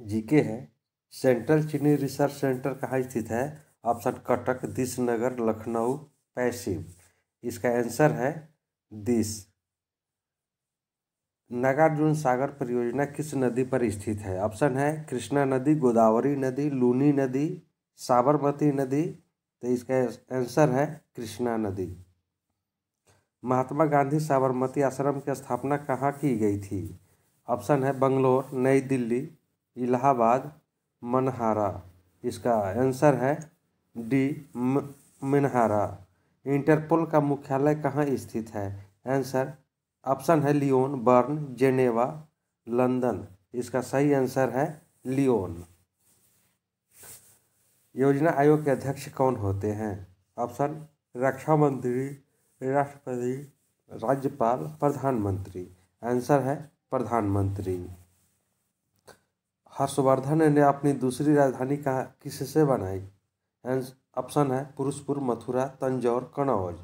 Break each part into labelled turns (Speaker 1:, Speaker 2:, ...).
Speaker 1: GK है central चीनी research centre कहाँ स्थित है ऑप्शन कटक दिस नगर लखनऊ पैसिव इसका आंसर है दिस नागार्जुन सागर परियोजना किस नदी पर स्थित है ऑप्शन है कृष्णा नदी गोदावरी नदी लूनी नदी साबरमती नदी तो इसका आंसर है कृष्णा नदी महात्मा गांधी साबरमती आश्रम की स्थापना कहाँ की गई थी ऑप्शन है बंगलोर नई दिल्ली इलाहाबाद मनहारा इसका आंसर है डी मिनहारा इंटरपोल का मुख्यालय कहाँ स्थित है आंसर ऑप्शन है लियोन बर्न जेनेवा लंदन इसका सही आंसर है लियोन योजना आयोग के अध्यक्ष कौन होते हैं ऑप्शन रक्षा मंत्री राष्ट्रपति राज्यपाल प्रधानमंत्री आंसर है प्रधानमंत्री हर्षवर्धन ने अपनी दूसरी राजधानी कहाँ किससे बनाई ऑप्शन है पुरुषपुर मथुरा तंजौर कन्नौज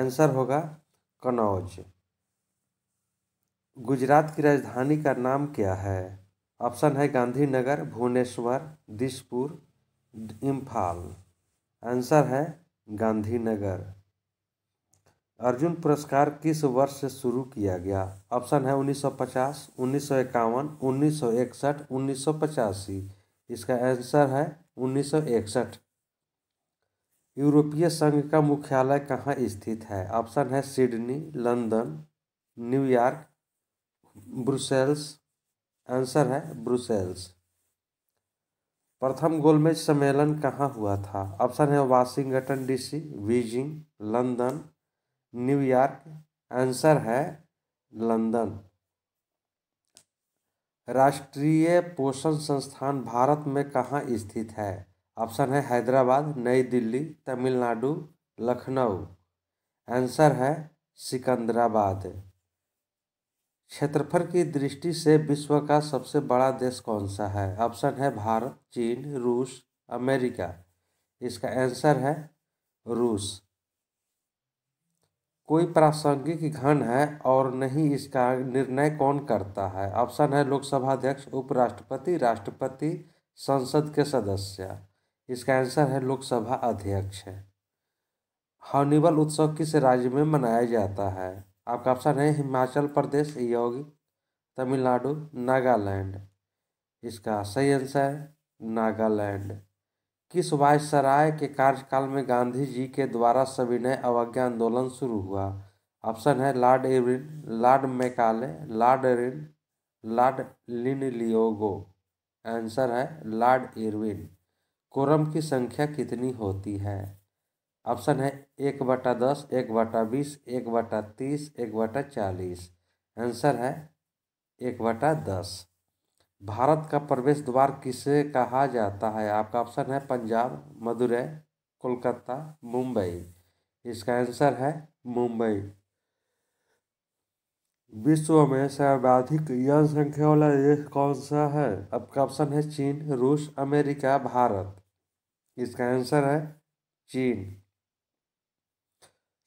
Speaker 1: आंसर होगा कन्नौज गुजरात की राजधानी का नाम क्या है ऑप्शन है गांधीनगर भुवनेश्वर दिसपुर इम्फाल आंसर है गांधीनगर अर्जुन पुरस्कार किस वर्ष से शुरू किया गया ऑप्शन है 1950, उन्नीस सौ इक्यावन उन्नीस सौ इकसठ उन्नीस सौ पचासी इसका आंसर है उन्नीस सौ इकसठ यूरोपीय संघ का मुख्यालय कहाँ स्थित है ऑप्शन है Sydney London New York Brussels answer है ब्रुसेल्स प्रथम गोलमेज सम्मेलन कहाँ हुआ था ऑप्शन है Washington DC Beijing London New York answer है लंदन राष्ट्रीय पोषण संस्थान भारत में कहाँ स्थित है ऑप्शन है हैदराबाद नई दिल्ली तमिलनाडु लखनऊ आंसर है सिकंदराबाद क्षेत्रफल की दृष्टि से विश्व का सबसे बड़ा देश कौन सा है ऑप्शन है भारत चीन रूस अमेरिका इसका आंसर है रूस कोई प्रासंगिक घन है और नहीं इसका निर्णय कौन करता है ऑप्शन है लोकसभा अध्यक्ष उपराष्ट्रपति राष्ट्रपति संसद के सदस्य इसका आंसर है लोकसभा अध्यक्ष हॉर्निबल उत्सव किस राज्य में मनाया जाता है आपका ऑप्शन है हिमाचल प्रदेश योगी तमिलनाडु नागालैंड इसका सही आंसर है नागालैंड किस वायसराय के कार्यकाल में गांधी जी के द्वारा सविनय अवज्ञा आंदोलन शुरू हुआ ऑप्शन है लॉर्ड एविन लॉर्ड मैकाले लॉर्ड एरिन लॉर्ड लिन लियोगो आंसर है लॉर्ड इरविन कोरम की संख्या कितनी होती है ऑप्शन है एक बटा दस एक बटा बीस एक बटा तीस एक बटा चालीस आंसर है एक बटा दस भारत का प्रवेश द्वार किसे कहा जाता है आपका ऑप्शन है पंजाब मदुरई कोलकाता मुंबई इसका आंसर है मुंबई विश्व में सर्वाधिक जनसंख्या वाला देश कौन सा है आपका ऑप्शन है चीन रूस अमेरिका भारत इसका आंसर है चीन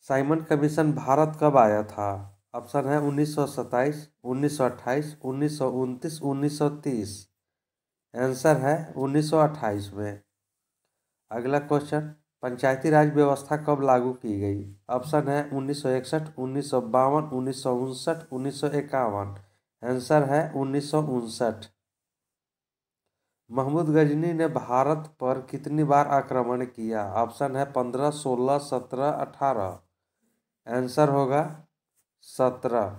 Speaker 1: साइमन कमीशन भारत कब आया था ऑप्शन है उन्नीस सौ सत्ताईस उन्नीस सौ अट्ठाईस उन्नीस सौ उन्नीस सौ तीस आंसर है उन्नीस सौ अट्ठाईस में अगला क्वेश्चन पंचायती राज व्यवस्था कब लागू की गई ऑप्शन है उन्नीस सौ इकसठ उन्नीस सौ बावन उन्नीस सौ उनसठ उन्नीस सौ इक्यावन आंसर है उन्नीस सौ उनसठ महमूद गजनी ने भारत पर कितनी बार आक्रमण किया ऑप्शन है पंद्रह सोलह सत्रह अठारह आंसर होगा सत्रह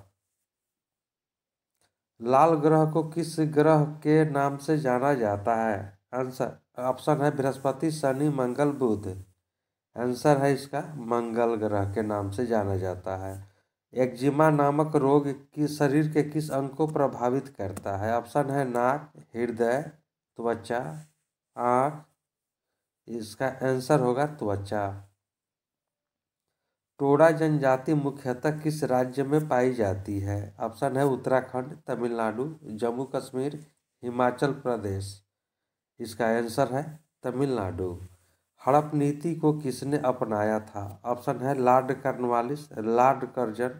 Speaker 1: लाल ग्रह को किस ग्रह के नाम से जाना जाता है आंसर ऑप्शन है बृहस्पति शनि मंगल बुध आंसर है इसका मंगल ग्रह के नाम से जाना जाता है एक्जिमा नामक रोग की शरीर के किस अंग को प्रभावित करता है ऑप्शन है नाक हृदय त्वचा आँख इसका आंसर होगा त्वचा टोडा जनजाति मुख्यतः किस राज्य में पाई जाती है ऑप्शन है उत्तराखंड तमिलनाडु जम्मू कश्मीर हिमाचल प्रदेश इसका आंसर है तमिलनाडु हड़प नीति को किसने अपनाया था ऑप्शन है lord Cornwallis lord Curzon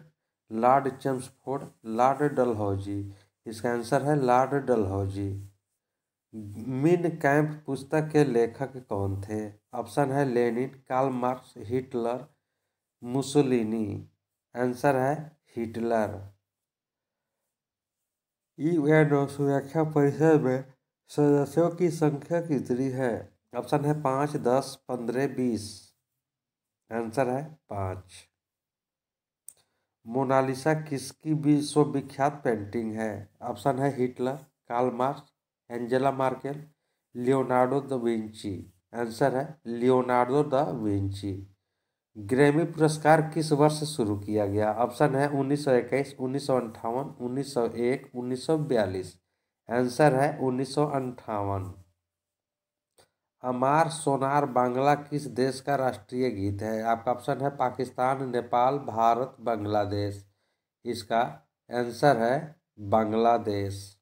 Speaker 1: lord Chelmsford lord Dalhousie इसका आंसर है लॉर्ड डलहौजी मिन कैंप पुस्तक के लेखक कौन थे ऑप्शन है Lenin Karl Marx Hitler Mussolini answer है हिटलर यूएनओ सुरक्षा परिषद में सदस्यों की संख्या कितनी है ऑप्शन है पाँच दस पंद्रह बीस आंसर है पाँच मोनालिसा किसकी विश्वविख्यात पेंटिंग है ऑप्शन है Hitler Karl Marx Angela Merkel Leonardo da Vinci answer है लियोनार्डो द विंची ग्रैमी पुरस्कार किस वर्ष शुरू किया गया ऑप्शन है उन्नीस सौ इक्कीस उन्नीस सौ अंठावन उन्नीस सौ एक उन्नीस सौ बयालीस आंसर है उन्नीस सौ अंठावन अमार सोनार बांग्ला किस देश का राष्ट्रीय गीत है आपका ऑप्शन है पाकिस्तान नेपाल भारत बांग्लादेश इसका आंसर है बांग्लादेश